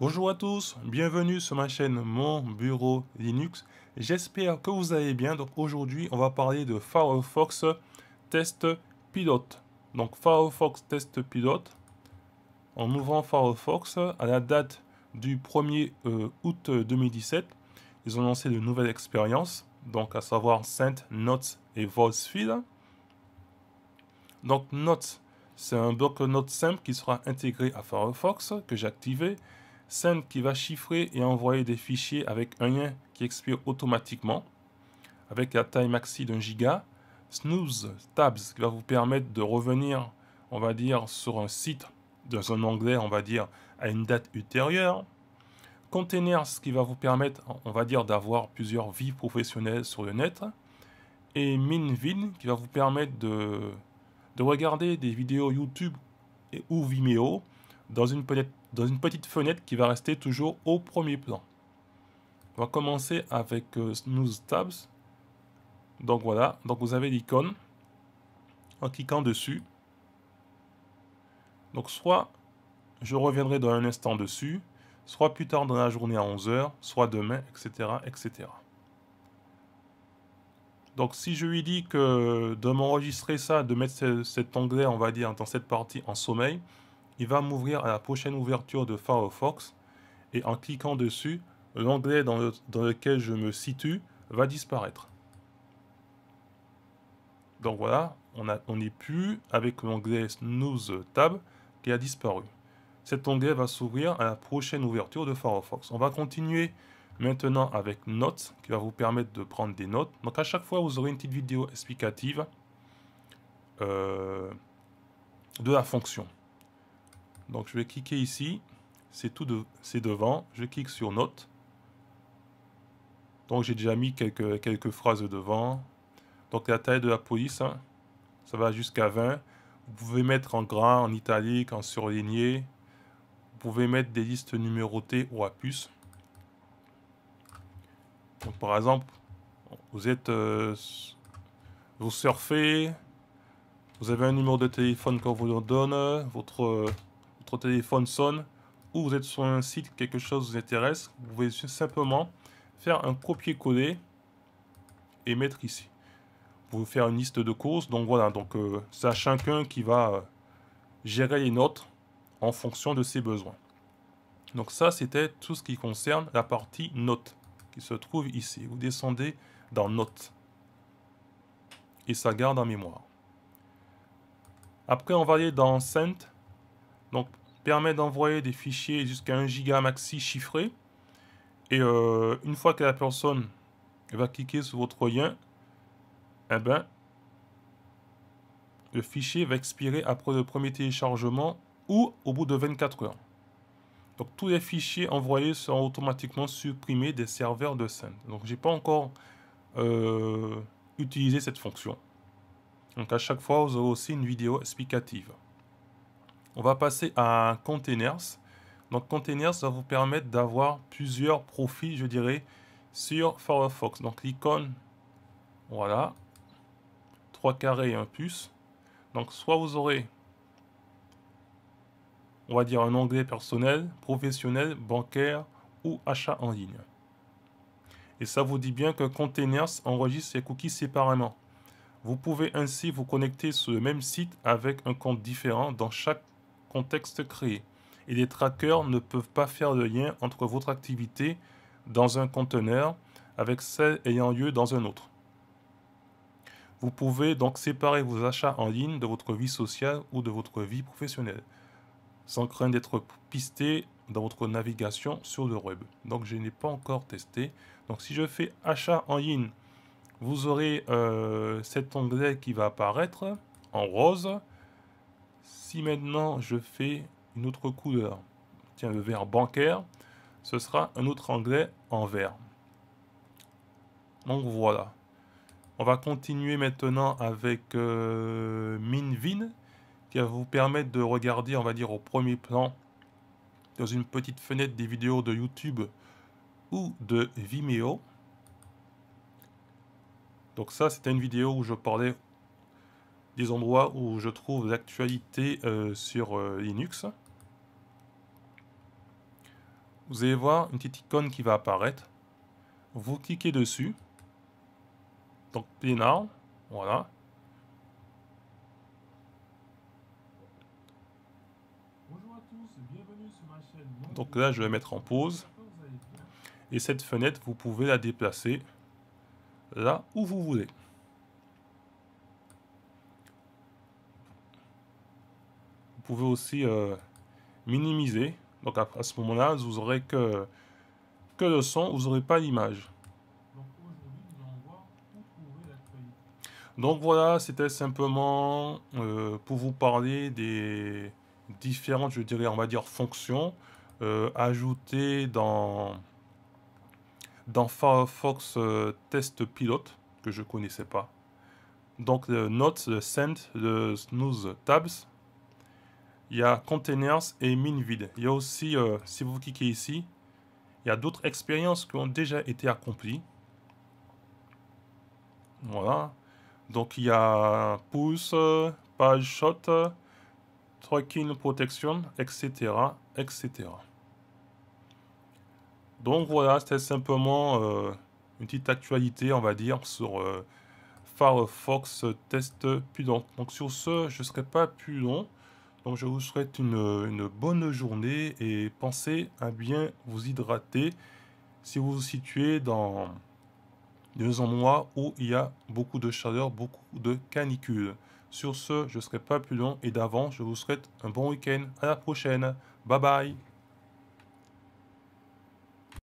Bonjour à tous, bienvenue sur ma chaîne Mon Bureau Linux. J'espère que vous allez bien. Donc aujourd'hui, on va parler de Firefox Test Pilote. Donc Firefox Test Pilote, en ouvrant Firefox, à la date du 1er euh, août 2017, ils ont lancé de nouvelles expériences, donc à savoir Synth, Notes et VoiceField. Donc Notes, c'est un bloc Notes simple qui sera intégré à Firefox que j'ai activé Send qui va chiffrer et envoyer des fichiers avec un lien qui expire automatiquement, avec la taille maxi d'un giga. Snooze Tabs qui va vous permettre de revenir, on va dire, sur un site dans un anglais on va dire, à une date ultérieure. Containers qui va vous permettre, on va dire, d'avoir plusieurs vies professionnelles sur le net. Et Minvin qui va vous permettre de, de regarder des vidéos YouTube ou Vimeo dans une palette dans une petite fenêtre qui va rester toujours au premier plan. On va commencer avec euh, Snooze Tabs. Donc voilà, donc vous avez l'icône. En cliquant dessus, donc soit je reviendrai dans un instant dessus, soit plus tard dans la journée à 11h, soit demain, etc. etc. Donc si je lui dis que de m'enregistrer ça, de mettre cet onglet, on va dire, dans cette partie en sommeil, il va m'ouvrir à la prochaine ouverture de Firefox et en cliquant dessus, l'onglet dans, lequel je me situe va disparaître. Donc voilà, on, n'est plus avec l'onglet News Tab qui a disparu. Cet onglet va s'ouvrir à la prochaine ouverture de Firefox. On va continuer maintenant avec Notes qui va vous permettre de prendre des notes. Donc à chaque fois, vous aurez une petite vidéo explicative euh, de la fonction. Donc je vais cliquer ici, c'est tout de, c'est devant, je clique sur note. Donc j'ai déjà mis quelques, quelques phrases devant. Donc la taille de la police, hein, ça va jusqu'à 20. Vous pouvez mettre en gras, en italique, en surligné. Vous pouvez mettre des listes numérotées ou à puce. Donc par exemple, vous êtes euh, vous surfez, vous avez un numéro de téléphone qu'on vous donne, votre téléphone sonne ou vous êtes sur un site, quelque chose vous intéresse, vous pouvez simplement faire un copier-coller et mettre ici. Vous faire une liste de courses. Donc voilà, donc ça euh, c'est à chacun qui va euh, gérer les notes en fonction de ses besoins. Donc ça, c'était tout ce qui concerne la partie notes qui se trouve ici. Vous descendez dans notes et ça garde en mémoire. Après, on va aller dans sente Donc permet d'envoyer des fichiers jusqu'à 1 giga maxi chiffré. Et euh, une fois que la personne va cliquer sur votre lien, eh ben, le fichier va expirer après le premier téléchargement ou au bout de 24 heures. Donc tous les fichiers envoyés seront automatiquement supprimés des serveurs de Send. Donc j'ai pas encore euh, utilisé cette fonction. Donc à chaque fois, vous aurez aussi une vidéo explicative on va passer à un containers. Donc containers, va vous permettre d'avoir plusieurs profils, je dirais, sur Firefox. Donc l'icône, voilà, trois carrés et un puce. Donc soit vous aurez, on va dire un onglet personnel, professionnel, bancaire ou achat en ligne. Et ça vous dit bien que containers enregistre ses cookies séparément. Vous pouvez ainsi vous connecter sur le même site avec un compte différent dans chaque contexte créé. Et les trackers ne peuvent pas faire le lien entre votre activité dans un conteneur avec celle ayant lieu dans un autre. Vous pouvez donc séparer vos achats en ligne de votre vie sociale ou de votre vie professionnelle, sans craindre d'être pisté dans votre navigation sur le web. Donc je n'ai pas encore testé. Donc si je fais achat en ligne, vous aurez euh, cet onglet qui va apparaître en rose si maintenant je fais une autre couleur, tiens le vert bancaire, ce sera un autre anglais en vert. Donc voilà. On va continuer maintenant avec euh, Minvin qui va vous permettre de regarder, on va dire, au premier plan dans une petite fenêtre des vidéos de YouTube ou de Vimeo. Donc ça, c'était une vidéo où je parlais endroits où je trouve l'actualité euh, sur euh, Linux. Vous allez voir une petite icône qui va apparaître. Vous cliquez dessus. Donc, plein voilà. Donc là, je vais mettre en pause. Et cette fenêtre, vous pouvez la déplacer là où vous voulez. pouvez aussi euh, minimiser. Donc à, ce moment-là, vous aurez que, que le son, vous aurez pas l'image. Donc voilà, c'était simplement euh, pour vous parler des différentes, je dirais, on va dire, fonctions euh, ajoutées dans, dans Firefox Test Pilote, que je connaissais pas. Donc le Notes, le Send, le Snooze Tabs, il y a Containers et Mine Vide. Il y a aussi, euh, si vous cliquez ici, il y a d'autres expériences qui ont déjà été accomplies. Voilà. Donc il y a Pouce, Page Shot, Tracking Protection, etc. etc. Donc voilà, c'était simplement euh, une petite actualité, on va dire, sur euh, Firefox Test Pudon. Donc sur ce, je ne serai pas plus long je vous souhaite une, bonne journée et pensez à bien vous hydrater si vous vous situez dans des endroits où il y a beaucoup de chaleur, beaucoup de canicule. Sur ce, je ne serai pas plus long et d'avant, je vous souhaite un bon week-end. À la prochaine. Bye bye.